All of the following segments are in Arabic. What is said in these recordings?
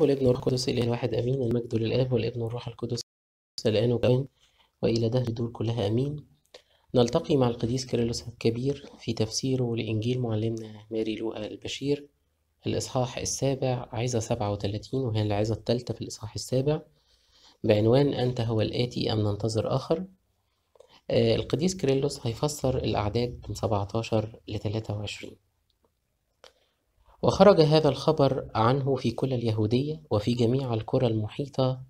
والابن والروح القدس الى واحد امين المجد للاب والابن والروح القدس الان وكان والى دهر دول كلها امين نلتقي مع القديس كيرلس الكبير في تفسيره لانجيل معلمنا ماري لوقا البشير الاصحاح السابع عزه سبعة وتلاتين وهي العزه الثالثه في الاصحاح السابع بعنوان انت هو الاتي ام ننتظر اخر آه، القديس كيرلس هيفسر الاعداد من 17 ل 23 وخرج هذا الخبر عنه في كل اليهودية وفي جميع القرى المحيطة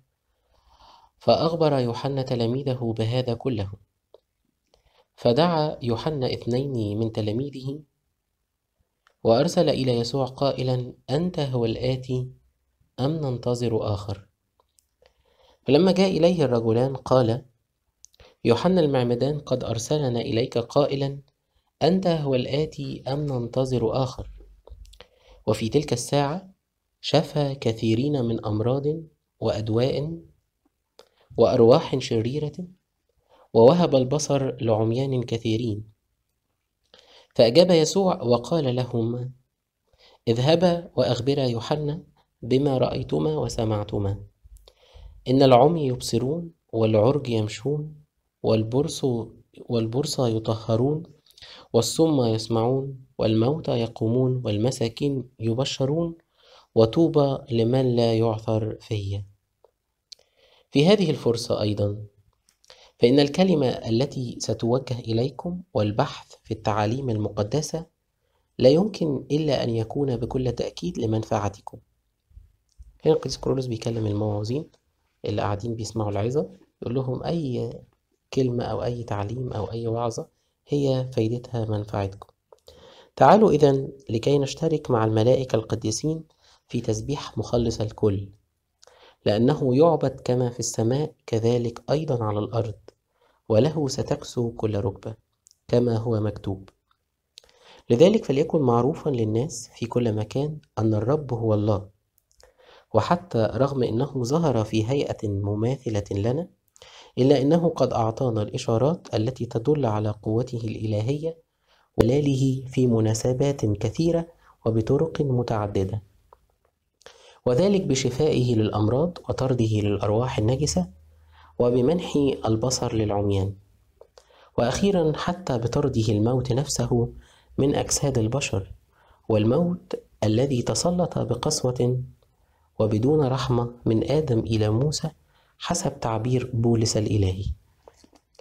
فأخبر يوحنا تلاميذه بهذا كله فدعا يوحنا اثنين من تلاميذه وأرسل إلى يسوع قائلا أنت هو الآتي أم ننتظر آخر فلما جاء إليه الرجلان قال يوحنا المعمدان قد أرسلنا إليك قائلا أنت هو الآتي أم ننتظر آخر وفي تلك الساعة شفى كثيرين من أمراض وأدواء وأرواح شريرة ووهب البصر لعميان كثيرين فأجاب يسوع وقال لهم اذهبا وأخبرا يوحنا بما رأيتما وسمعتما إن العمي يبصرون والعرج يمشون والبرص والبرص يطهرون والصم يسمعون والموتى يقومون والمساكين يبشرون وطوبى لمن لا يعثر فيا في هذه الفرصة أيضا فإن الكلمة التي ستوجه إليكم والبحث في التعاليم المقدسة لا يمكن إلا أن يكون بكل تأكيد لمنفعتكم هنا القديس كرولوس بيكلم الموعظين اللي قاعدين بيسمعوا العظة يقول لهم أي كلمة أو أي تعليم أو أي وعظة هي فايدتها منفعتكم تعالوا إذا لكي نشترك مع الملائكة القديسين في تسبيح مخلص الكل لأنه يعبد كما في السماء كذلك أيضا على الأرض وله ستكسو كل ركبة كما هو مكتوب لذلك فليكن معروفا للناس في كل مكان أن الرب هو الله وحتى رغم أنه ظهر في هيئة مماثلة لنا إلا أنه قد أعطانا الإشارات التي تدل على قوته الإلهية ولاله في مناسبات كثيرة وبطرق متعددة وذلك بشفائه للأمراض وطرده للأرواح النجسة وبمنح البصر للعميان وأخيرا حتى بطرده الموت نفسه من أجساد البشر والموت الذي تسلط بقسوة وبدون رحمة من آدم إلى موسى حسب تعبير بولس الإلهي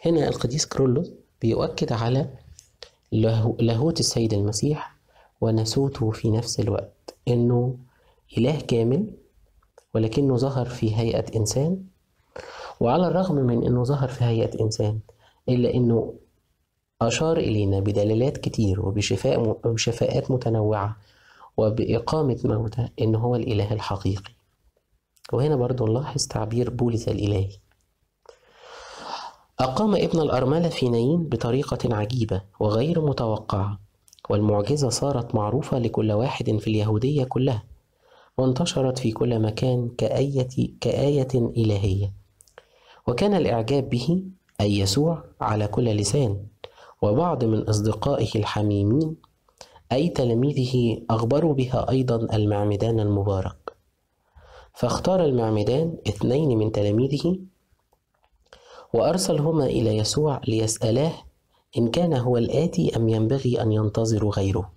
هنا القديس كرولوس بيؤكد على لاهوت السيد المسيح ونسوته في نفس الوقت إنه إله كامل ولكنه ظهر في هيئة إنسان وعلى الرغم من إنه ظهر في هيئة إنسان إلا إنه أشار إلينا بدلالات كتير وبشفاء وبشفاءات متنوعة وبإقامة موتى إن هو الإله الحقيقي وهنا برضو نلاحظ تعبير بولس الإلهي أقام ابن الأرملة في نين بطريقة عجيبة وغير متوقعة والمعجزة صارت معروفة لكل واحد في اليهودية كلها وانتشرت في كل مكان كآية, كآية إلهية وكان الإعجاب به أي يسوع على كل لسان وبعض من أصدقائه الحميمين أي تلاميذه أخبروا بها أيضا المعمدان المبارك فاختار المعمدان اثنين من تلاميذه وأرسلهما إلى يسوع ليسألاه إن كان هو الآتي أم ينبغي أن ينتظر غيره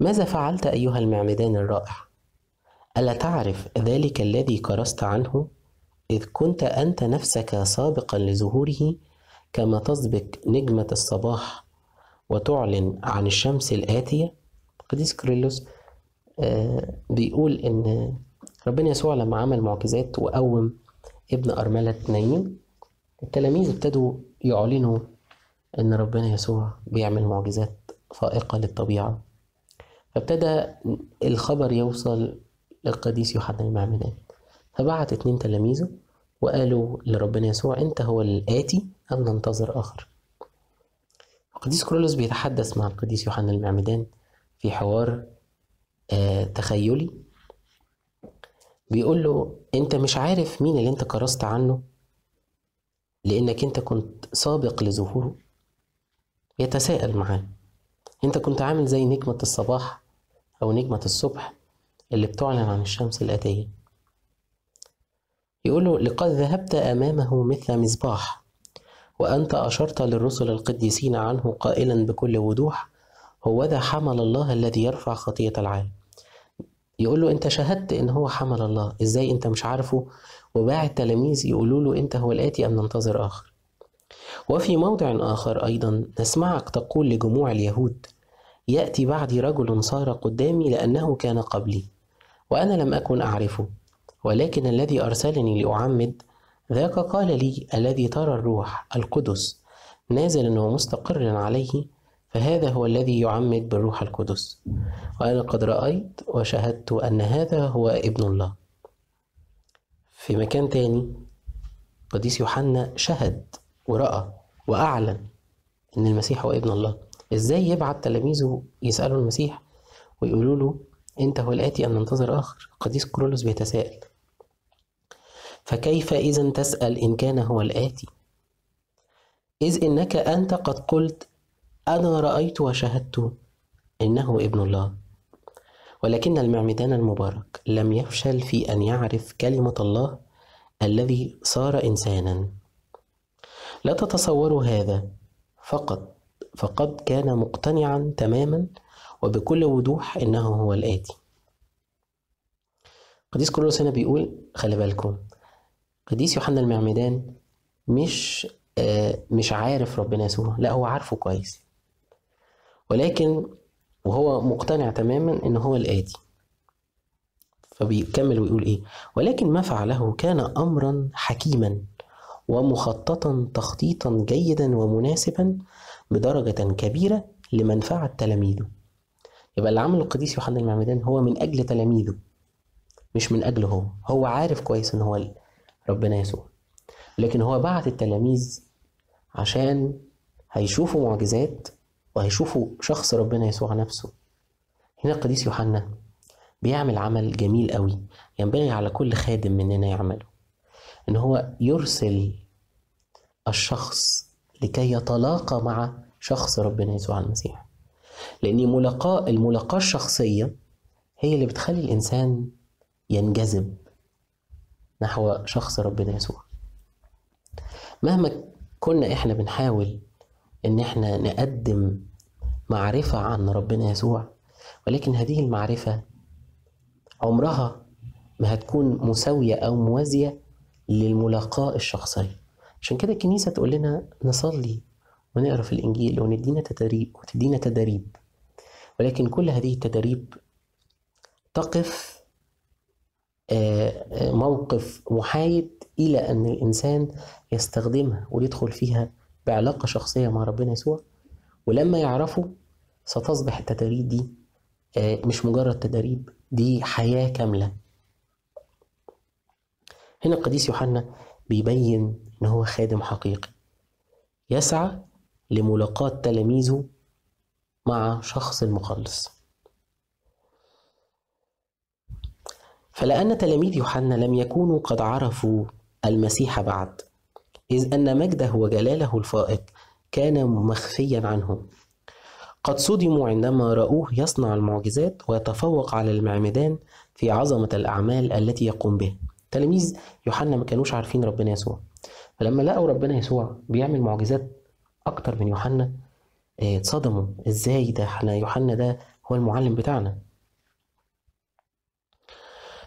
ماذا فعلت أيها المعمدان الرائع؟ ألا تعرف ذلك الذي كرست عنه إذ كنت أنت نفسك سابقا لظهوره كما تسبق نجمة الصباح وتعلن عن الشمس الآتية قديس كريلوس آه، بيقول إن ربنا يسوع لما عمل معجزات وقوم ابن أرملة نايم التلاميذ ابتدوا يعلنوا إن ربنا يسوع بيعمل معجزات فائقة للطبيعة فابتدى الخبر يوصل للقديس يوحنا المعمدان فبعت اتنين تلاميذه وقالوا لربنا يسوع أنت هو الآتي أم ننتظر آخر القديس كرولوس بيتحدث مع القديس يوحنا المعمدان في حوار آه، تخيلي بيقول له انت مش عارف مين اللي انت كرست عنه لانك انت كنت سابق لظهوره يتساءل معاه انت كنت عامل زي نجمة الصباح او نجمة الصبح اللي بتعلن عن الشمس الآتية يقول له لقد ذهبت أمامه مثل مصباح وأنت أشرت للرسل القديسين عنه قائلا بكل وضوح هو ذا حمل الله الذي يرفع خطية العالم يقول له انت شهدت ان هو حمل الله ازاي انت مش عارفه وباع التلاميذ يقولوا له انت هو الاتي ام ننتظر اخر وفي موضع اخر ايضا نسمعك تقول لجموع اليهود ياتي بعدي رجل صار قدامي لانه كان قبلي وانا لم اكن اعرفه ولكن الذي ارسلني لاعمد ذاك قال لي الذي ترى الروح القدس نازلا ومستقرا عليه فهذا هو الذي يعمد بالروح القدس وأنا قد رأيت وشهدت أن هذا هو ابن الله في مكان تاني قديس يوحنا شهد ورأى وأعلن إن المسيح هو ابن الله إزاي يبعت تلاميذه يسألوا المسيح ويقولوا له أنت هو الآتي أن ننتظر آخر قديس كرولوس بيتساءل فكيف إذا تسأل إن كان هو الآتي إذ إنك أنت قد قلت أنا رأيت وشهدت إنه ابن الله ولكن المعمدان المبارك لم يفشل في أن يعرف كلمة الله الذي صار إنسانا لا تتصوروا هذا فقط فقد كان مقتنعا تماما وبكل وضوح إنه هو الآتي قديس كورلوس هنا بيقول خلي بالكم قديس يوحنا المعمدان مش آه، مش عارف ربنا يسوع لا هو عارفه كويس ولكن وهو مقتنع تماما ان هو الآتي فبيكمل ويقول ايه ولكن ما فعله كان امرا حكيما ومخططا تخطيطا جيدا ومناسبا بدرجة كبيرة لمنفعة تلاميذه يبقى اللي عمله القديس يوحنا المعمدان هو من أجل تلاميذه مش من أجله هو هو عارف كويس إن هو ربنا يسوع لكن هو بعت التلاميذ عشان هيشوفوا معجزات وهيشوفوا شخص ربنا يسوع نفسه هنا القديس يوحنا بيعمل عمل جميل قوي ينبغي على كل خادم مننا يعمله ان هو يرسل الشخص لكي يتلاقى مع شخص ربنا يسوع المسيح لان ملاقاه الملاقاه الشخصيه هي اللي بتخلي الانسان ينجذب نحو شخص ربنا يسوع مهما كنا احنا بنحاول ان احنا نقدم معرفه عن ربنا يسوع ولكن هذه المعرفه عمرها ما هتكون مساويه او موازيه للملاقاه الشخصيه عشان كده الكنيسه تقول لنا نصلي ونقرا في الانجيل وندينا تدريب وتدينا تدريب ولكن كل هذه التدريب تقف آه، آه، موقف محايد الى ان الانسان يستخدمها ويدخل فيها بعلاقة شخصية مع ربنا يسوع ولما يعرفوا ستصبح التدريب دي آه، مش مجرد تدريب دي حياة كاملة هنا القديس يوحنا بيبين إن هو خادم حقيقي يسعى لملاقاة تلاميذه مع شخص المخلص فلأن تلاميذ يوحنا لم يكونوا قد عرفوا المسيح بعد إذ أن مجده وجلاله الفائق كان مخفيا عنه قد صدموا عندما رأوه يصنع المعجزات ويتفوق على المعمدان في عظمة الأعمال التي يقوم به تلاميذ يوحنا ما كانوش عارفين ربنا يسوع فلما لقوا ربنا يسوع بيعمل معجزات أكتر من يوحنا آه، اتصدموا ازاي ده احنا يوحنا ده هو المعلم بتاعنا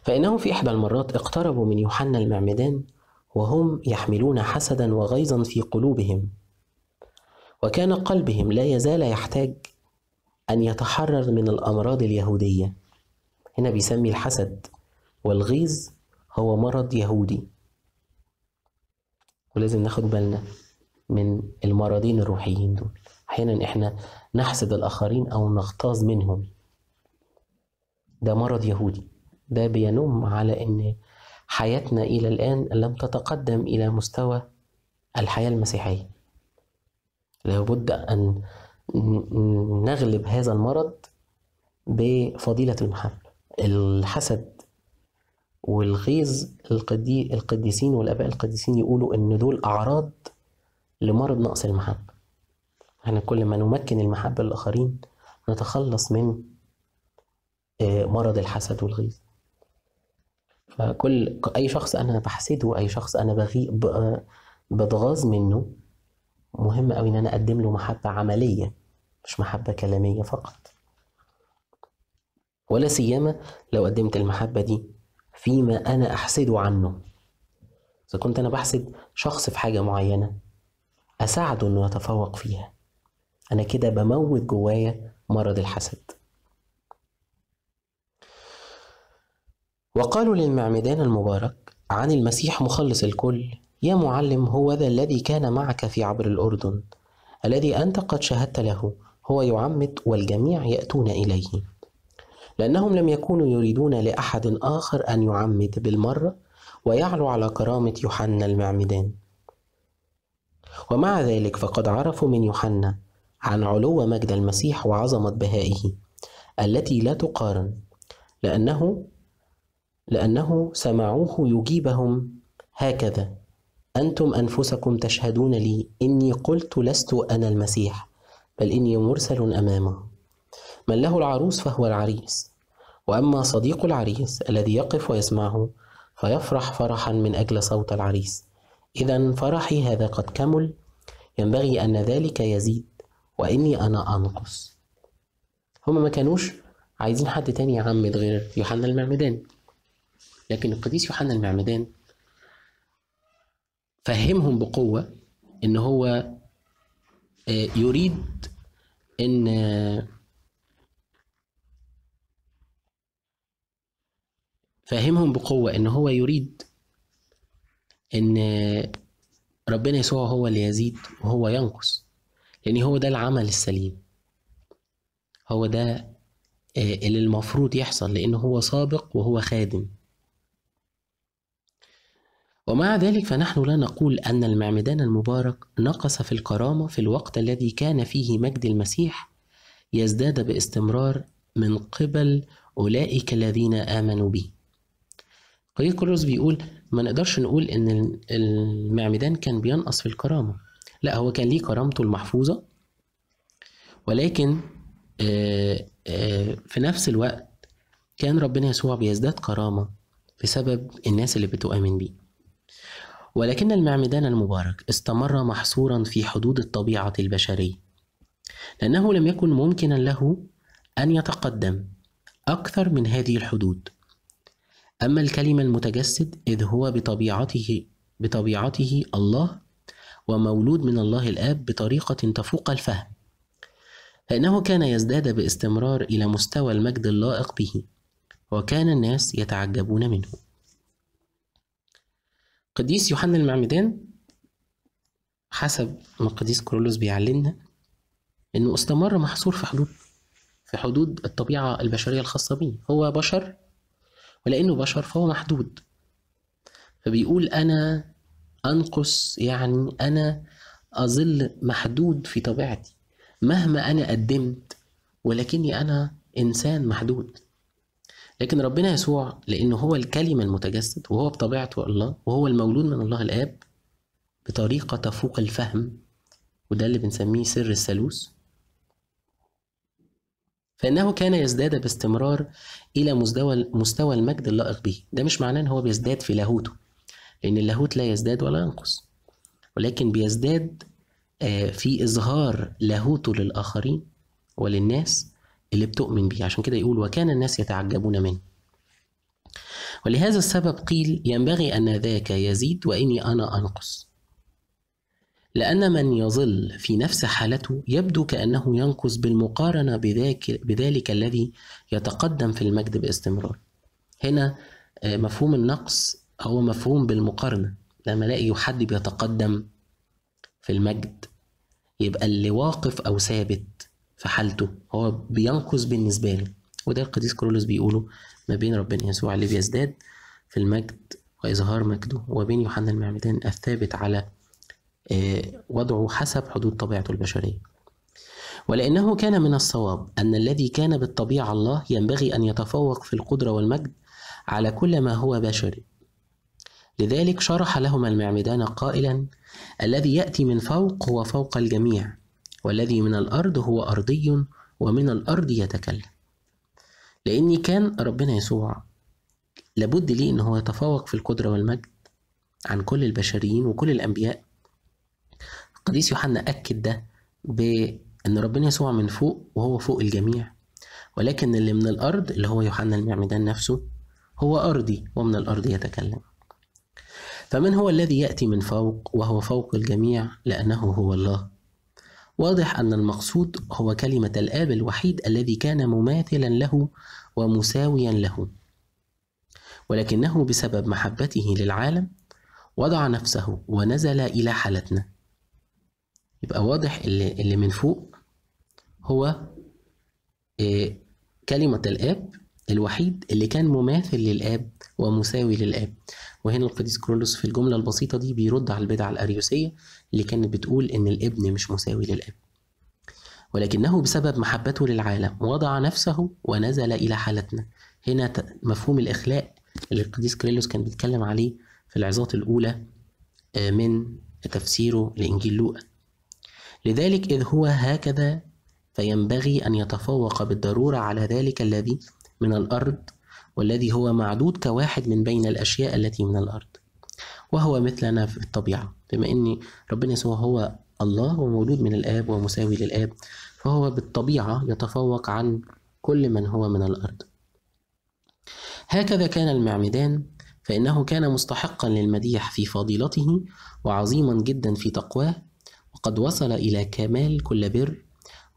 فإنهم في إحدى المرات اقتربوا من يوحنا المعمدان وهم يحملون حسدا وغيظا في قلوبهم وكان قلبهم لا يزال يحتاج ان يتحرر من الامراض اليهوديه هنا بيسمي الحسد والغيظ هو مرض يهودي ولازم ناخد بالنا من المرضين الروحيين دول احيانا احنا نحسد الاخرين او نغتاظ منهم ده مرض يهودي ده بينم على ان حياتنا إلى الآن لم تتقدم إلى مستوى الحياة المسيحية لابد أن نغلب هذا المرض بفضيلة المحبة الحسد والغيظ القدي... القديسين والآباء القديسين يقولوا إن دول أعراض لمرض نقص المحبة احنا كل ما نمكن المحبة للآخرين نتخلص من آه، مرض الحسد والغيظ فكل اي شخص انا بحسده اي شخص انا بغي بتغاظ منه مهم قوي ان انا اقدم له محبه عمليه مش محبه كلاميه فقط ولا سيما لو قدمت المحبه دي فيما انا احسده عنه اذا كنت انا بحسد شخص في حاجه معينه اساعده انه يتفوق فيها انا كده بموت جوايا مرض الحسد وقالوا للمعمدان المبارك عن المسيح مخلص الكل يا معلم هو ذا الذي كان معك في عبر الأردن الذي أنت قد شهدت له هو يعمد والجميع يأتون إليه لأنهم لم يكونوا يريدون لأحد آخر أن يعمد بالمرة ويعلو على كرامة يوحنا المعمدان ومع ذلك فقد عرفوا من يوحنا عن علو مجد المسيح وعظمة بهائه التي لا تقارن لأنه لأنه سمعوه يجيبهم هكذا أنتم أنفسكم تشهدون لي إني قلت لست أنا المسيح بل إني مرسل أمامه من له العروس فهو العريس وأما صديق العريس الذي يقف ويسمعه فيفرح فرحا من أجل صوت العريس إذا فرحي هذا قد كمل ينبغي أن ذلك يزيد وإني أنا أنقص هما ما كانوش عايزين حد تاني يعمد غير يوحنا المعمدان لكن القديس يوحنا المعمدان فهمهم بقوة إن هو آه، يريد إن فهمهم بقوة إن هو يريد إن آه، ربنا يسوع هو اللي يزيد وهو ينقص لأن هو ده العمل السليم هو ده آه، اللي المفروض يحصل لأن هو سابق وهو خادم ومع ذلك فنحن لا نقول أن المعمدان المبارك نقص في الكرامة في الوقت الذي كان فيه مجد المسيح يزداد باستمرار من قبل أولئك الذين آمنوا به قيد كولوس بيقول ما نقدرش نقول إن المعمدان كان بينقص في الكرامة لا هو كان ليه كرامته المحفوظة ولكن آه، آه، في نفس الوقت كان ربنا يسوع بيزداد كرامة بسبب الناس اللي بتؤمن بيه ولكن المعمدان المبارك استمر محصورا في حدود الطبيعة البشرية لأنه لم يكن ممكنا له أن يتقدم أكثر من هذه الحدود أما الكلمة المتجسد إذ هو بطبيعته بطبيعته الله ومولود من الله الآب بطريقة تفوق الفهم فإنه كان يزداد باستمرار إلى مستوى المجد اللائق به وكان الناس يتعجبون منه قديس يوحنا المعمدان حسب ما القديس كرولوس بيعلمنا انه استمر محصور في حدود في حدود الطبيعة البشرية الخاصة بيه هو بشر ولأنه بشر فهو محدود فبيقول أنا أنقص يعني أنا أظل محدود في طبيعتي مهما أنا قدمت ولكني أنا إنسان محدود لكن ربنا يسوع لأنه هو الكلمة المتجسد وهو بطبيعته الله وهو المولود من الله الآب بطريقة تفوق الفهم وده اللي بنسميه سر الثالوث فإنه كان يزداد باستمرار إلى مستوى مستوى المجد اللائق به ده مش معناه إن هو بيزداد في لاهوته لأن اللاهوت لا يزداد ولا ينقص ولكن بيزداد آه، في إظهار لاهوته للآخرين وللناس اللي بتؤمن بيه عشان كده يقول وكان الناس يتعجبون منه ولهذا السبب قيل ينبغي أن ذاك يزيد وإني أنا أنقص لأن من يظل في نفس حالته يبدو كأنه ينقص بالمقارنة بذاك بذلك الذي يتقدم في المجد باستمرار هنا آه، مفهوم النقص هو مفهوم بالمقارنة لما ألاقي حد بيتقدم في المجد يبقى اللي واقف أو ثابت في حالته هو بينقص بالنسبة له وده القديس كرولوس بيقوله ما بين ربنا يسوع اللي بيزداد في المجد وإظهار مجده وبين يوحنا المعمدان الثابت على آه، وضعه حسب حدود طبيعته البشرية ولأنه كان من الصواب أن الذي كان بالطبيعة الله ينبغي أن يتفوق في القدرة والمجد على كل ما هو بشري لذلك شرح لهما المعمدان قائلا الذي يأتي من فوق هو فوق الجميع والذي من الأرض هو أرضي ومن الأرض يتكلم لأني كان ربنا يسوع لابد ليه إن هو يتفوق في القدرة والمجد عن كل البشريين وكل الأنبياء القديس يوحنا أكد ده بأن ربنا يسوع من فوق وهو فوق الجميع ولكن اللي من الأرض اللي هو يوحنا المعمدان نفسه هو أرضي ومن الأرض يتكلم فمن هو الذي يأتي من فوق وهو فوق الجميع لأنه هو الله واضح أن المقصود هو كلمة الآب الوحيد الذي كان مماثلا له ومساويا له ولكنه بسبب محبته للعالم وضع نفسه ونزل إلى حالتنا يبقى واضح اللي, اللي من فوق هو آه، كلمة الآب الوحيد اللي كان مماثل للآب ومساوي للآب وهنا القديس كرولوس في الجملة البسيطة دي بيرد على البدعة الأريوسية اللي كانت بتقول إن الابن مش مساوي للأب ولكنه بسبب محبته للعالم وضع نفسه ونزل إلى حالتنا هنا مفهوم الإخلاء اللي القديس كريلوس كان بيتكلم عليه في العظات الأولى آه، من تفسيره لإنجيل لوقا لذلك إذ هو هكذا فينبغي أن يتفوق بالضرورة على ذلك الذي من الأرض والذي هو معدود كواحد من بين الأشياء التي من الأرض وهو مثلنا في الطبيعة بما أن ربنا يسوع هو الله ومولود من الآب ومساوي للآب فهو بالطبيعة يتفوق عن كل من هو من الأرض هكذا كان المعمدان فإنه كان مستحقا للمديح في فضيلته وعظيما جدا في تقواه وقد وصل إلى كمال كل بر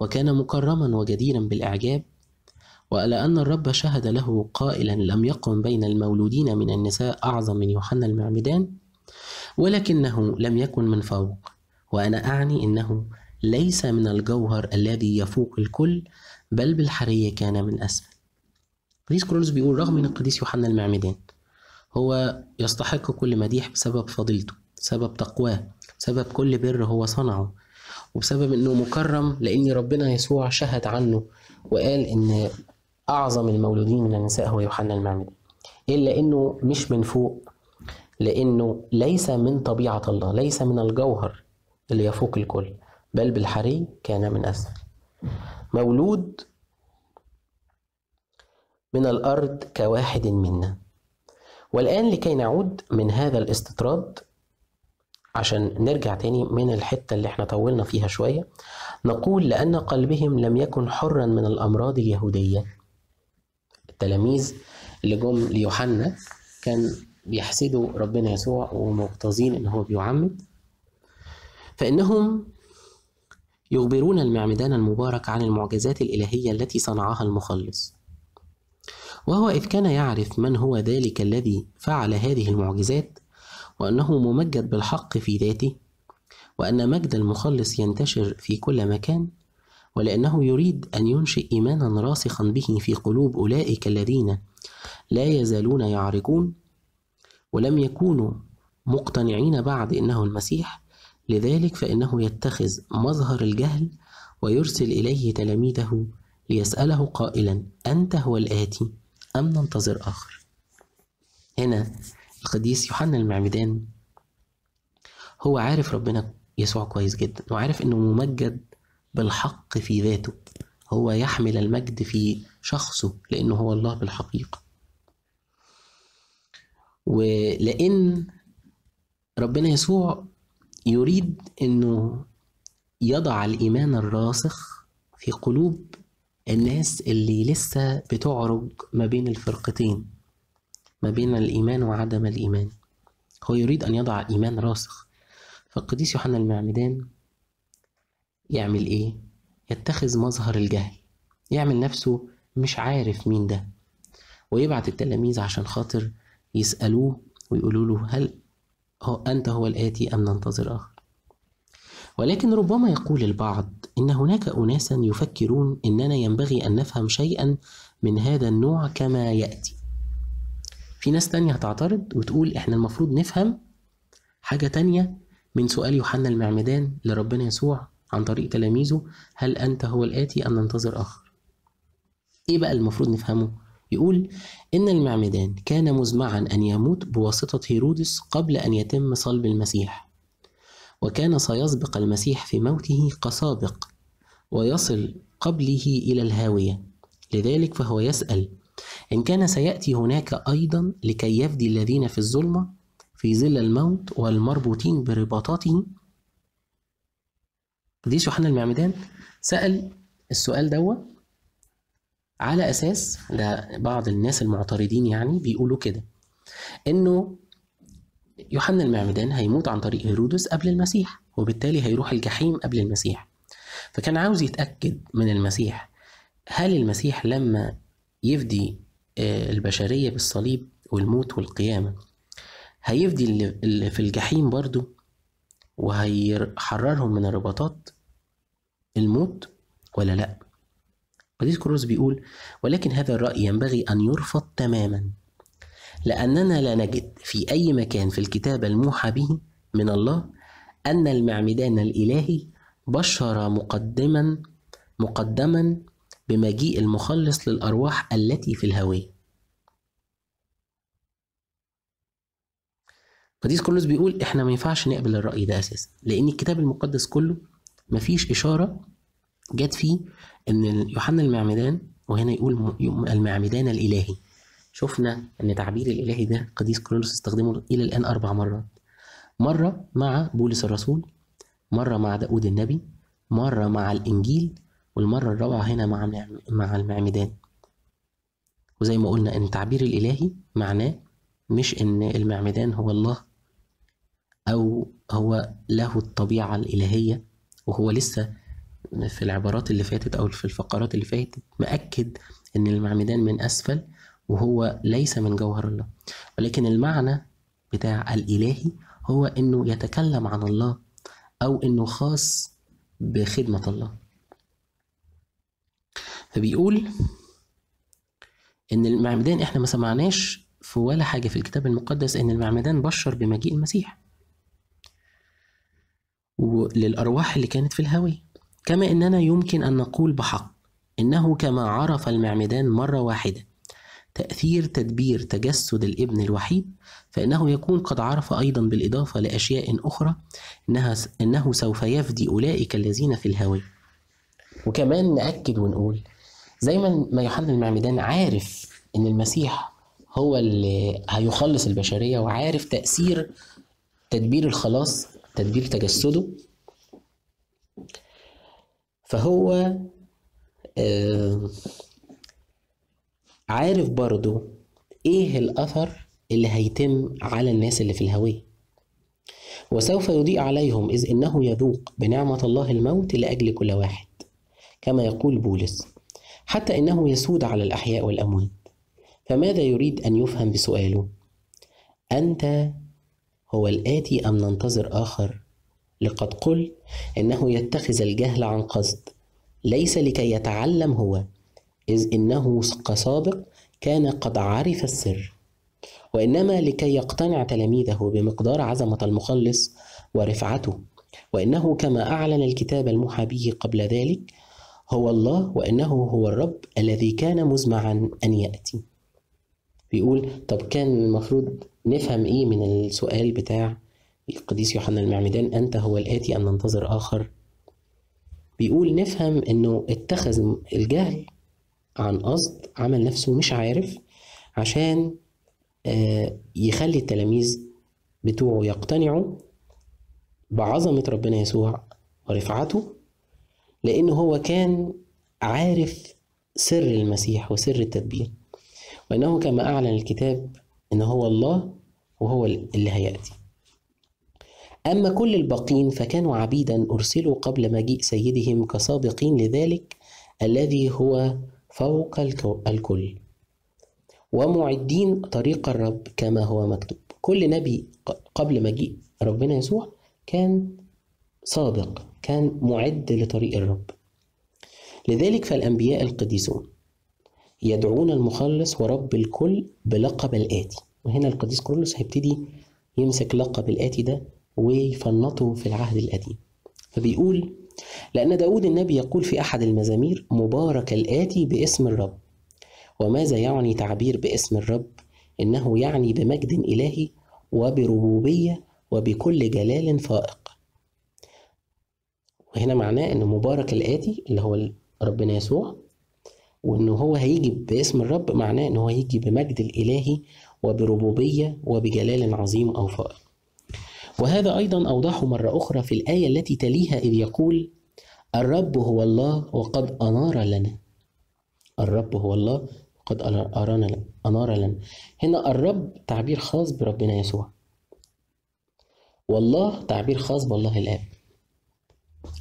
وكان مكرما وجديرا بالإعجاب وألا أن الرب شهد له قائلا لم يقم بين المولودين من النساء أعظم من يوحنا المعمدان ولكنه لم يكن من فوق وأنا أعني أنه ليس من الجوهر الذي يفوق الكل بل بالحرية كان من أسفل قديس كرولوس بيقول رغم أن القديس يوحنا المعمدان هو يستحق كل مديح بسبب فضيلته بسبب تقواه بسبب كل بر هو صنعه وبسبب انه مكرم لان ربنا يسوع شهد عنه وقال ان اعظم المولودين من النساء هو يوحنا المعمدان الا انه مش من فوق لانه ليس من طبيعه الله ليس من الجوهر اللي يفوق الكل بل بالحري كان من اسفل مولود من الارض كواحد منا والان لكي نعود من هذا الاستطراد عشان نرجع تاني من الحتة اللي احنا طولنا فيها شوية نقول لأن قلبهم لم يكن حرا من الأمراض اليهودية التلاميذ اللي جم ليوحنا كان بيحسدوا ربنا يسوع ومقتظين ان هو بيعمد فانهم يخبرون المعمدان المبارك عن المعجزات الالهيه التي صنعها المخلص وهو اذ كان يعرف من هو ذلك الذي فعل هذه المعجزات وانه ممجد بالحق في ذاته وان مجد المخلص ينتشر في كل مكان ولأنه يريد أن ينشئ إيمانا راسخا به في قلوب أولئك الذين لا يزالون يعركون ولم يكونوا مقتنعين بعد إنه المسيح لذلك فإنه يتخذ مظهر الجهل ويرسل إليه تلاميذه ليسأله قائلا أنت هو الآتي أم ننتظر آخر هنا القديس يوحنا المعمدان هو عارف ربنا يسوع كويس جدا وعارف انه ممجد بالحق في ذاته هو يحمل المجد في شخصه لأنه هو الله بالحقيقة ولأن ربنا يسوع يريد أنه يضع الإيمان الراسخ في قلوب الناس اللي لسه بتعرج ما بين الفرقتين ما بين الإيمان وعدم الإيمان هو يريد أن يضع إيمان راسخ فالقديس يوحنا المعمدان يعمل إيه؟ يتخذ مظهر الجهل يعمل نفسه مش عارف مين ده ويبعت التلاميذ عشان خاطر يسألوه ويقولوا له هل هو أنت هو الآتي أم ننتظر آخر ولكن ربما يقول البعض إن هناك أناسا يفكرون إننا ينبغي أن نفهم شيئا من هذا النوع كما يأتي في ناس تانية هتعترض وتقول إحنا المفروض نفهم حاجة تانية من سؤال يوحنا المعمدان لربنا يسوع عن طريق تلاميذه هل أنت هو الآتي أم ننتظر آخر إيه بقى المفروض نفهمه؟ يقول إن المعمدان كان مزمعا أن يموت بواسطة هيرودس قبل أن يتم صلب المسيح وكان سيسبق المسيح في موته كسابق ويصل قبله إلى الهاوية لذلك فهو يسأل إن كان سيأتي هناك أيضا لكي يفدي الذين في الظلمة في ظل الموت والمربوطين برباطاته قديس يوحنا المعمدان سأل السؤال دوت على أساس ده بعض الناس المعترضين يعني بيقولوا كده إنه يوحنا المعمدان هيموت عن طريق هيرودس قبل المسيح وبالتالي هيروح الجحيم قبل المسيح فكان عاوز يتأكد من المسيح هل المسيح لما يفدي آه، البشرية بالصليب والموت والقيامة هيفدي اللي في الجحيم برضو وهيحررهم من الرباطات الموت ولا لا قديس كروس بيقول ولكن هذا الرأي ينبغي أن يرفض تماما لأننا لا نجد في أي مكان في الكتاب الموحى به من الله أن المعمدان الإلهي بشر مقدما مقدما بمجيء المخلص للأرواح التي في الهوية قديس كولوس بيقول احنا ما ينفعش نقبل الرأي ده أساسا لأن الكتاب المقدس كله مفيش إشارة جت فيه إن يوحنا المعمدان وهنا يقول المعمدان الإلهي شفنا إن تعبير الإلهي ده قديس كرولوس استخدمه إلى الآن أربع مرات مرة مع بولس الرسول مرة مع داود النبي مرة مع الإنجيل والمرة الرابعة هنا مع مع المعمدان وزي ما قلنا إن تعبير الإلهي معناه مش إن المعمدان هو الله أو هو له الطبيعة الإلهية وهو لسه في العبارات اللي فاتت أو في الفقرات اللي فاتت مأكد إن المعمدان من أسفل وهو ليس من جوهر الله ولكن المعنى بتاع الإلهي هو إنه يتكلم عن الله أو إنه خاص بخدمة الله فبيقول إن المعمدان إحنا ما سمعناش في ولا حاجة في الكتاب المقدس إن المعمدان بشر بمجيء المسيح للأرواح اللي كانت في الهاوية كما أننا يمكن أن نقول بحق إنه كما عرف المعمدان مرة واحدة تأثير تدبير تجسد الابن الوحيد فإنه يكون قد عرف أيضا بالإضافة لأشياء أخرى إنها إنه سوف يفدي أولئك الذين في الهوى وكمان نأكد ونقول زي ما يوحنا المعمدان عارف إن المسيح هو اللي هيخلص البشرية وعارف تأثير تدبير الخلاص تدبير تجسده فهو آه، عارف برضو ايه الاثر اللي هيتم على الناس اللي في الهويه وسوف يضيء عليهم إذ إنه يذوق بنعمة الله الموت لأجل كل واحد كما يقول بولس حتى إنه يسود على الأحياء والأموات فماذا يريد أن يفهم بسؤاله أنت هو الآتي أم ننتظر آخر؟ لقد قلت إنه يتخذ الجهل عن قصد ليس لكي يتعلم هو إذ إنه كسابق كان قد عرف السر وإنما لكي يقتنع تلاميذه بمقدار عظمة المخلص ورفعته وإنه كما أعلن الكتاب المحابي قبل ذلك هو الله وإنه هو الرب الذي كان مزمعا أن يأتي بيقول طب كان المفروض نفهم إيه من السؤال بتاع القديس يوحنا المعمدان أنت هو الآتي أن ننتظر آخر بيقول نفهم إنه اتخذ الجهل عن قصد عمل نفسه مش عارف عشان آه، يخلي التلاميذ بتوعه يقتنعوا بعظمة ربنا يسوع ورفعته لأن هو كان عارف سر المسيح وسر التدبير وإنه كما أعلن الكتاب إن هو الله وهو اللي هيأتي أما كل الباقين فكانوا عبيدا أرسلوا قبل مجيء سيدهم كسابقين لذلك الذي هو فوق الكل ومعدين طريق الرب كما هو مكتوب كل نبي قبل مجيء ربنا يسوع كان سابق كان معد لطريق الرب لذلك فالأنبياء القديسون يدعون المخلص ورب الكل بلقب الآتي وهنا القديس كرولوس هيبتدي يمسك لقب الآتي ده ويفنطه في العهد القديم فبيقول لأن داود النبي يقول في أحد المزامير مبارك الآتي باسم الرب وماذا يعني تعبير باسم الرب؟ إنه يعني بمجد إلهي وبربوبية وبكل جلال فائق وهنا معناه أن مبارك الآتي اللي هو ربنا يسوع وان هو هيجي باسم الرب معناه ان هو هيجي بمجد الالهي وبربوبيه وبجلال عظيم او فائق وهذا ايضا اوضحه مره اخرى في الايه التي تليها اذ يقول الرب هو الله وقد انار لنا الرب هو الله وقد ارانا انار لنا هنا الرب تعبير خاص بربنا يسوع والله تعبير خاص بالله الاب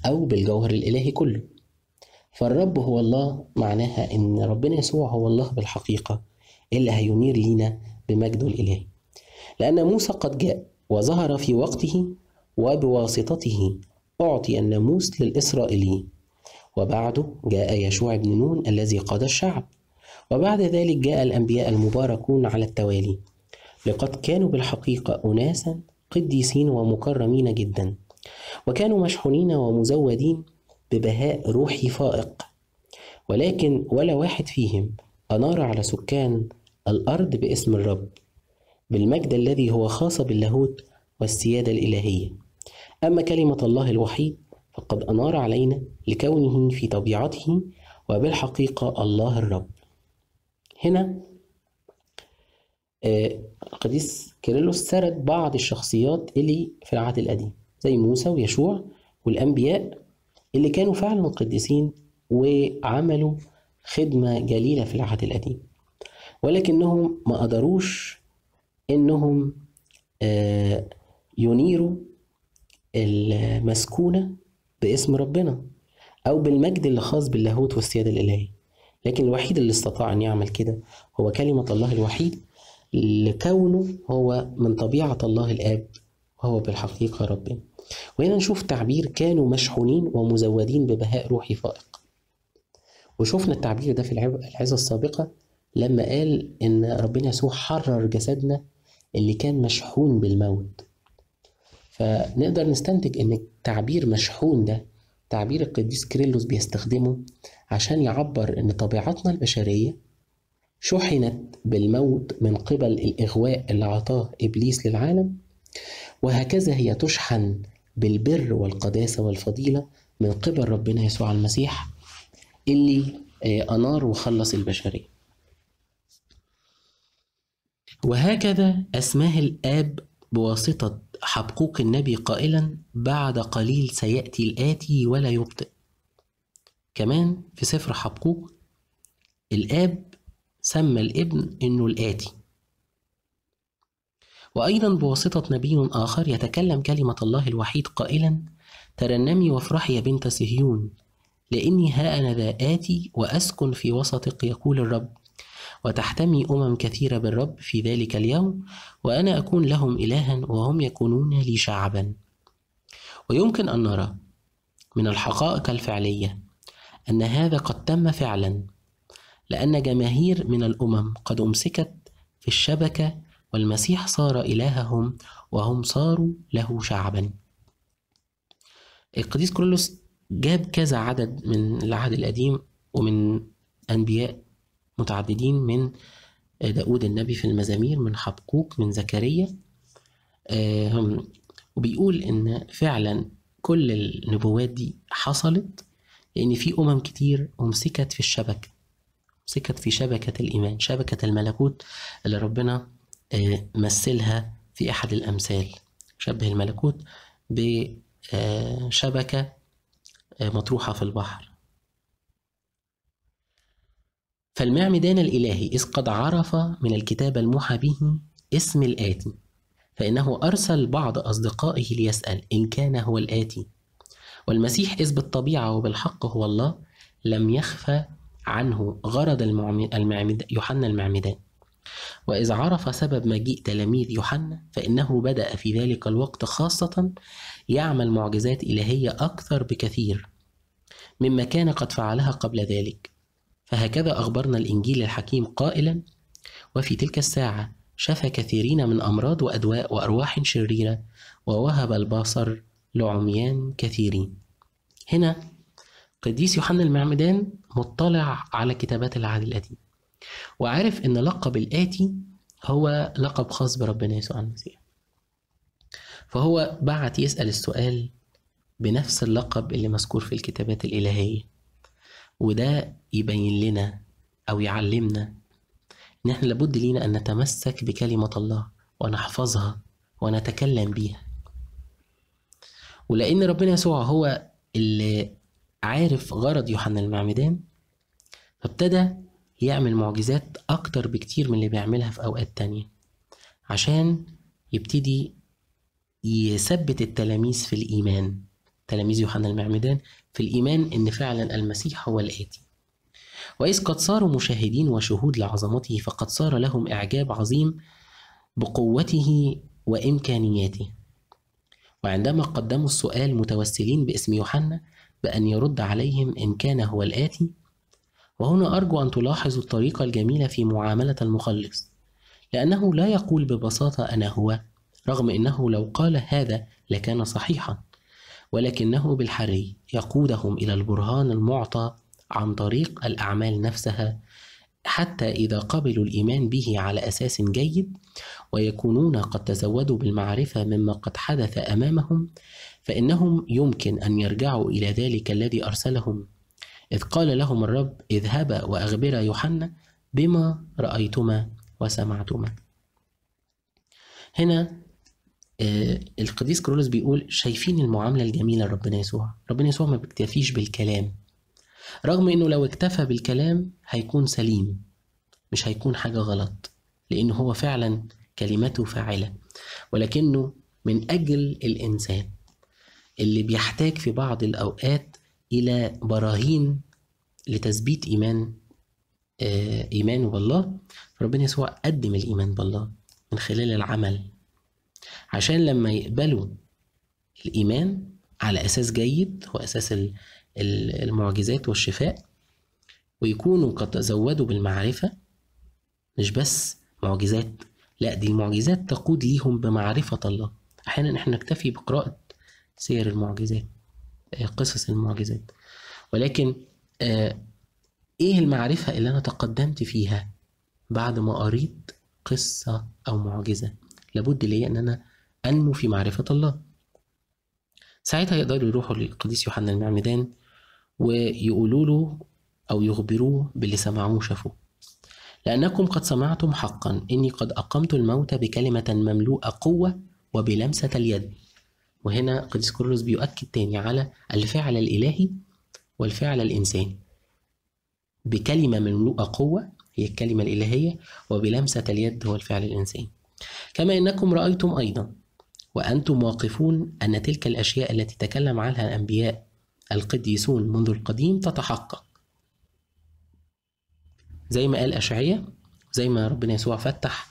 او بالجوهر الالهي كله فالرب هو الله معناها ان ربنا يسوع هو الله بالحقيقه اللي هينير لينا بمجده الالهي لان موسى قد جاء وظهر في وقته وبواسطته اعطي الناموس للاسرائيليين وبعده جاء يشوع بن نون الذي قاد الشعب وبعد ذلك جاء الانبياء المباركون على التوالي لقد كانوا بالحقيقه اناسا قديسين ومكرمين جدا وكانوا مشحونين ومزودين ببهاء روحي فائق ولكن ولا واحد فيهم أنار على سكان الأرض باسم الرب بالمجد الذي هو خاص باللاهوت والسيادة الإلهية أما كلمة الله الوحيد فقد أنار علينا لكونه في طبيعته وبالحقيقة الله الرب هنا آه، القديس كيرلس سرد بعض الشخصيات اللي في العهد القديم زي موسى ويشوع والأنبياء اللي كانوا فعلا قديسين وعملوا خدمة جليلة في العهد القديم ولكنهم ما قدروش إنهم آه، ينيروا المسكونة باسم ربنا أو بالمجد اللي خاص باللاهوت والسيادة الإلهية لكن الوحيد اللي استطاع أن يعمل كده هو كلمة الله الوحيد لكونه هو من طبيعة الله الآب وهو بالحقيقة ربنا وهنا نشوف تعبير كانوا مشحونين ومزودين ببهاء روحي فائق وشوفنا التعبير ده في العزة السابقة لما قال إن ربنا يسوع حرر جسدنا اللي كان مشحون بالموت فنقدر نستنتج إن التعبير مشحون ده تعبير القديس كريلوس بيستخدمه عشان يعبر إن طبيعتنا البشرية شحنت بالموت من قبل الإغواء اللي عطاه إبليس للعالم وهكذا هي تشحن بالبر والقداسة والفضيلة من قبل ربنا يسوع المسيح اللي آه، أنار وخلص البشرية وهكذا أسماه الآب بواسطة حبقوق النبي قائلا بعد قليل سيأتي الآتي ولا يبطئ كمان في سفر حبقوق الآب سمى الابن إنه الآتي وأيضا بواسطة نبي آخر يتكلم كلمة الله الوحيد قائلا ترنمي وافرحي يا بنت صهيون لإني ها أنا ذا آتي وأسكن في وسطك يقول الرب وتحتمي أمم كثيرة بالرب في ذلك اليوم وأنا أكون لهم إلها وهم يكونون لي شعبا ويمكن أن نرى من الحقائق الفعلية أن هذا قد تم فعلا لأن جماهير من الأمم قد أمسكت في الشبكة والمسيح صار إلههم وهم صاروا له شعبا القديس كرولوس جاب كذا عدد من العهد القديم ومن أنبياء متعددين من آه، داود النبي في المزامير من حبقوق من زكريا آه، وبيقول إن فعلا كل النبوات دي حصلت لأن في أمم كتير أمسكت في الشبكة أمسكت في شبكة الإيمان شبكة الملكوت اللي ربنا مثلها في أحد الأمثال شبه الملكوت بشبكة آه، مطروحة في البحر فالمعمدان الإلهي إذ قد عرف من الكتاب الموحى به اسم الآتي فإنه أرسل بعض أصدقائه ليسأل إن كان هو الآتي والمسيح إذ بالطبيعة وبالحق هو الله لم يخفى عنه غرض المعمد يوحنا المعمدان وإذا عرف سبب مجيء تلاميذ يوحنا فإنه بدأ في ذلك الوقت خاصة يعمل معجزات إلهية أكثر بكثير مما كان قد فعلها قبل ذلك فهكذا أخبرنا الإنجيل الحكيم قائلا وفي تلك الساعة شفى كثيرين من أمراض وأدواء وأرواح شريرة ووهب البصر لعميان كثيرين هنا قديس يوحنا المعمدان مطلع على كتابات العهد القديم وعارف ان لقب الاتي هو لقب خاص بربنا يسوع المسيح فهو بعت يسال السؤال بنفس اللقب اللي مذكور في الكتابات الالهيه وده يبين لنا او يعلمنا ان احنا لابد لينا ان نتمسك بكلمه الله ونحفظها ونتكلم بيها ولان ربنا يسوع هو اللي عارف غرض يوحنا المعمدان فابتدى يعمل معجزات أكتر بكتير من اللي بيعملها في أوقات تانية عشان يبتدي يثبت التلاميذ في الإيمان تلاميذ يوحنا المعمدان في الإيمان إن فعلا المسيح هو الآتي وإذ قد صاروا مشاهدين وشهود لعظمته فقد صار لهم إعجاب عظيم بقوته وإمكانياته وعندما قدموا السؤال متوسلين باسم يوحنا بأن يرد عليهم إن كان هو الآتي وهنا أرجو أن تلاحظوا الطريقة الجميلة في معاملة المخلص لأنه لا يقول ببساطة أنا هو رغم أنه لو قال هذا لكان صحيحا ولكنه بالحري يقودهم إلى البرهان المعطى عن طريق الأعمال نفسها حتى إذا قبلوا الإيمان به على أساس جيد ويكونون قد تزودوا بالمعرفة مما قد حدث أمامهم فإنهم يمكن أن يرجعوا إلى ذلك الذي أرسلهم إذ قال لهم الرب اذهبا وأخبرا يوحنا بما رأيتما وسمعتما هنا آه، القديس كرولوس بيقول شايفين المعاملة الجميلة لربنا يسوع ربنا يسوع ما بيكتفيش بالكلام رغم انه لو اكتفى بالكلام هيكون سليم مش هيكون حاجة غلط لان هو فعلا كلمته فاعلة ولكنه من اجل الانسان اللي بيحتاج في بعض الاوقات إلى براهين لتثبيت إيمان آه، إيمانه بالله ربنا يسوع قدم الإيمان بالله من خلال العمل عشان لما يقبلوا الإيمان على أساس جيد وأساس المعجزات والشفاء ويكونوا قد تزودوا بالمعرفة مش بس معجزات لا دي معجزات تقود ليهم بمعرفة الله أحيانا إحنا نكتفي بقراءة سير المعجزات آه، قصص المعجزات ولكن آه، ايه المعرفة اللي انا تقدمت فيها بعد ما قريت قصة او معجزة لابد ليا ان انا انمو في معرفة الله ساعتها يقدروا يروحوا للقديس يوحنا المعمدان ويقولوا له او يخبروه باللي سمعوه وشافوه لأنكم قد سمعتم حقا إني قد أقمت الموت بكلمة مملوءة قوة وبلمسة اليد وهنا قديس كورلس بيؤكد تاني على الفعل الإلهي والفعل الإنساني بكلمة مملوءة قوة هي الكلمة الإلهية وبلمسة اليد هو الفعل الإنساني كما إنكم رأيتم أيضا وأنتم واقفون أن تلك الأشياء التي تكلم عنها الأنبياء القديسون منذ القديم تتحقق زي ما قال أشعية زي ما ربنا يسوع فتح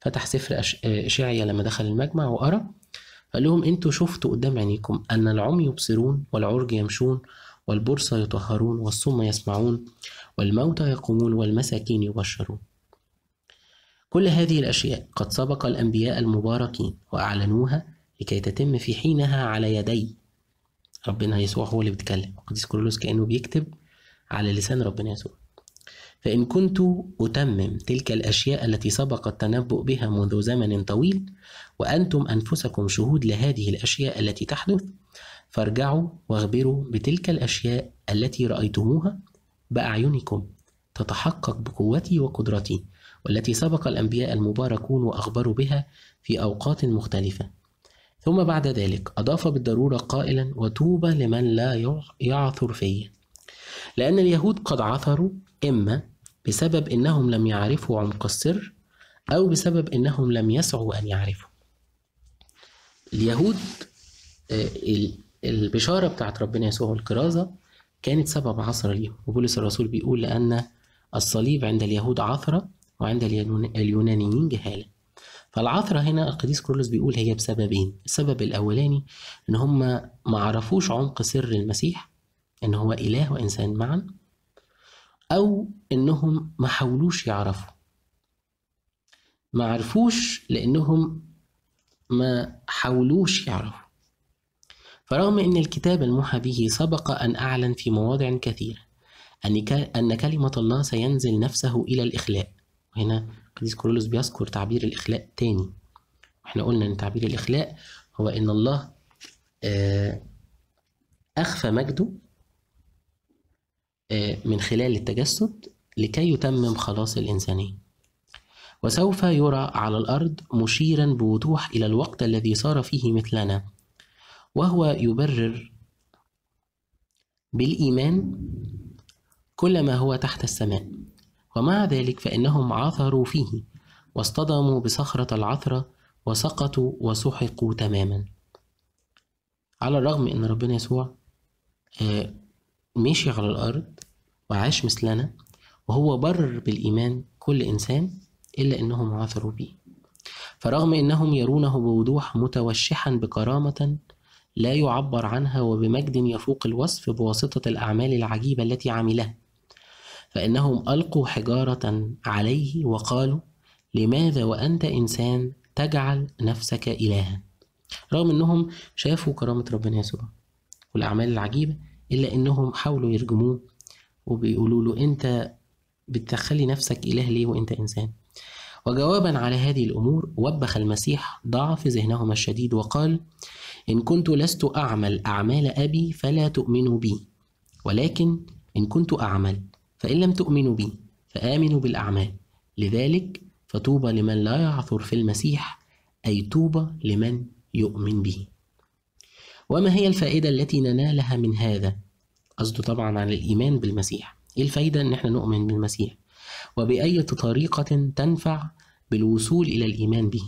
فتح سفر آه، أشعية لما دخل المجمع وقرأ قال لهم انتوا شفتوا قدام عينيكم أن العم يبصرون والعرج يمشون والبرص يطهرون والصم يسمعون والموتى يقومون والمساكين يبشرون كل هذه الأشياء قد سبق الأنبياء المباركين وأعلنوها لكي تتم في حينها على يدي ربنا يسوع هو اللي بيتكلم القديس كرولوس كأنه بيكتب على لسان ربنا يسوع فإن كنت أتمم تلك الأشياء التي سبق التنبؤ بها منذ زمن طويل وأنتم أنفسكم شهود لهذه الأشياء التي تحدث فارجعوا واخبروا بتلك الأشياء التي رأيتموها بأعينكم تتحقق بقوتي وقدرتي والتي سبق الأنبياء المباركون وأخبروا بها في أوقات مختلفة ثم بعد ذلك أضاف بالضرورة قائلا وتوبى لمن لا يعثر فيه لأن اليهود قد عثروا إما بسبب انهم لم يعرفوا عمق السر او بسبب انهم لم يسعوا ان يعرفوا اليهود آه، البشاره بتاعت ربنا يسوع الكرازه كانت سبب عثرة ليهم وبولس الرسول بيقول لأن الصليب عند اليهود عثرة وعند اليونانيين جهالة فالعثرة هنا القديس كورلس بيقول هي بسببين السبب الأولاني إن هم ما عرفوش عمق سر المسيح إن هو إله وإنسان معا أو إنهم ما حاولوش يعرفوا ما عرفوش لأنهم ما حاولوش يعرفوا فرغم أن الكتاب الموحى به سبق أن أعلن في مواضع كثيرة أن كلمة الله سينزل نفسه إلى الإخلاء وهنا قديس كورولوس بيذكر تعبير الإخلاء تاني احنا قلنا أن تعبير الإخلاء هو أن الله آه، أخفى مجده من خلال التجسد لكي يتمم خلاص الإنسانية وسوف يرى على الأرض مشيرا بوضوح إلى الوقت الذي صار فيه مثلنا وهو يبرر بالإيمان كل ما هو تحت السماء ومع ذلك فإنهم عثروا فيه واصطدموا بصخرة العثرة وسقطوا وسحقوا تماما على الرغم أن ربنا يسوع آه، مشي على الأرض وعاش مثلنا وهو برر بالإيمان كل إنسان إلا إنهم عثروا به فرغم إنهم يرونه بوضوح متوشحا بكرامة لا يعبر عنها وبمجد يفوق الوصف بواسطة الأعمال العجيبة التي عملها فإنهم ألقوا حجارة عليه وقالوا لماذا وأنت إنسان تجعل نفسك إلها رغم إنهم شافوا كرامة ربنا يسوع والأعمال العجيبة إلا إنهم حاولوا يرجموه وبيقولوا له أنت بتخلي نفسك إله ليه وأنت إنسان وجوابا على هذه الأمور وبخ المسيح ضعف ذهنهما الشديد وقال إن كنت لست أعمل أعمال أبي فلا تؤمنوا بي ولكن إن كنت أعمل فإن لم تؤمنوا بي فآمنوا بالأعمال لذلك فطوبى لمن لا يعثر في المسيح أي طوبى لمن يؤمن به وما هي الفائدة التي ننالها من هذا قصده طبعا على الإيمان بالمسيح إيه الفايدة إن إحنا نؤمن بالمسيح وبأية طريقة تنفع بالوصول إلى الإيمان به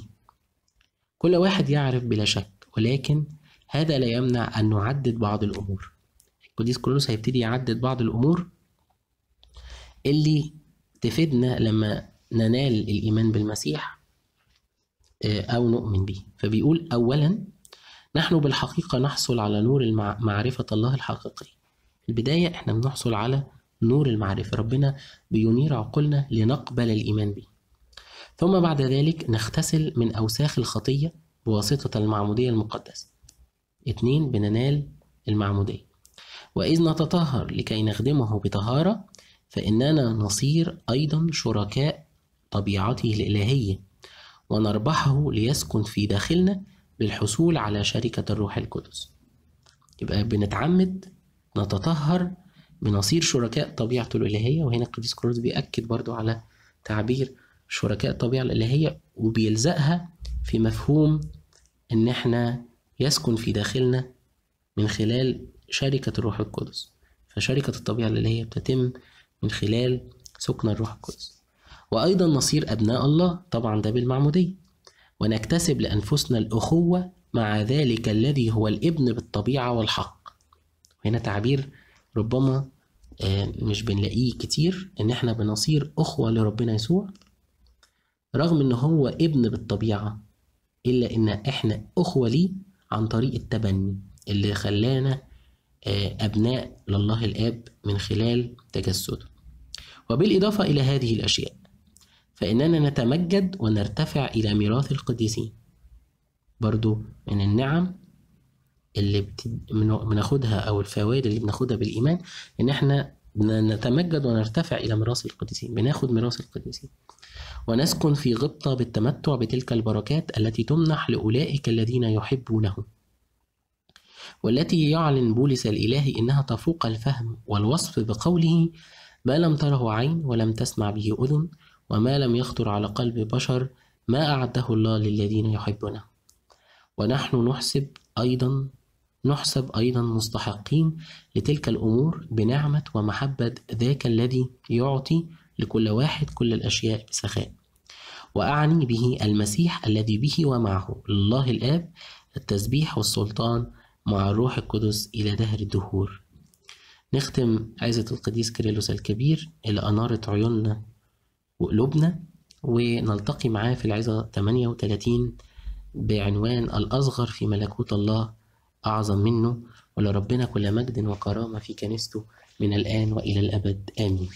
كل واحد يعرف بلا شك ولكن هذا لا يمنع أن نعدد بعض الأمور القديس كولوس هيبتدي يعدد بعض الأمور اللي تفيدنا لما ننال الإيمان بالمسيح آه، أو نؤمن به فبيقول أولا نحن بالحقيقة نحصل على نور معرفة الله الحقيقي البداية احنا بنحصل على نور المعرفة ربنا بينير عقولنا لنقبل الإيمان به ثم بعد ذلك نغتسل من أوساخ الخطية بواسطة المعمودية المقدسة اتنين بننال المعمودية وإذ نتطهر لكي نخدمه بطهارة فإننا نصير أيضا شركاء طبيعته الإلهية ونربحه ليسكن في داخلنا للحصول على شركة الروح القدس يبقى بنتعمد نتطهر بنصير شركاء طبيعته الإلهية وهنا القديس كروز بيأكد برضو على تعبير شركاء الطبيعة الإلهية وبيلزقها في مفهوم إن إحنا يسكن في داخلنا من خلال شركة الروح القدس فشركة الطبيعة الإلهية بتتم من خلال سكن الروح القدس وأيضا نصير أبناء الله طبعا ده بالمعمودية ونكتسب لأنفسنا الأخوة مع ذلك الذي هو الابن بالطبيعة والحق هنا تعبير ربما آه، مش بنلاقيه كتير ان احنا بنصير اخوه لربنا يسوع رغم ان هو ابن بالطبيعه الا ان احنا اخوه ليه عن طريق التبني اللي خلانا آه، ابناء لله الاب من خلال تجسده وبالاضافه الى هذه الاشياء فاننا نتمجد ونرتفع الى ميراث القديسين برضو من النعم اللي بناخدها او الفوائد اللي بناخدها بالايمان ان احنا نتمجد ونرتفع الى ميراث القديسين بناخد ميراث القديسين ونسكن في غبطه بالتمتع بتلك البركات التي تمنح لاولئك الذين يحبونه والتي يعلن بولس الالهي انها تفوق الفهم والوصف بقوله ما لم تره عين ولم تسمع به اذن وما لم يخطر على قلب بشر ما اعده الله للذين يحبونه ونحن نحسب ايضا نحسب أيضا مستحقين لتلك الأمور بنعمة ومحبة ذاك الذي يعطي لكل واحد كل الأشياء بسخاء وأعني به المسيح الذي به ومعه لله الآب التسبيح والسلطان مع الروح القدس إلى دهر الدهور نختم عزة القديس كريلوس الكبير اللي أنارة عيوننا وقلوبنا ونلتقي معاه في العزة 38 بعنوان الأصغر في ملكوت الله أعظم منه ولربنا كل مجد وكرامة في كنيسته من الآن وإلى الأبد آمين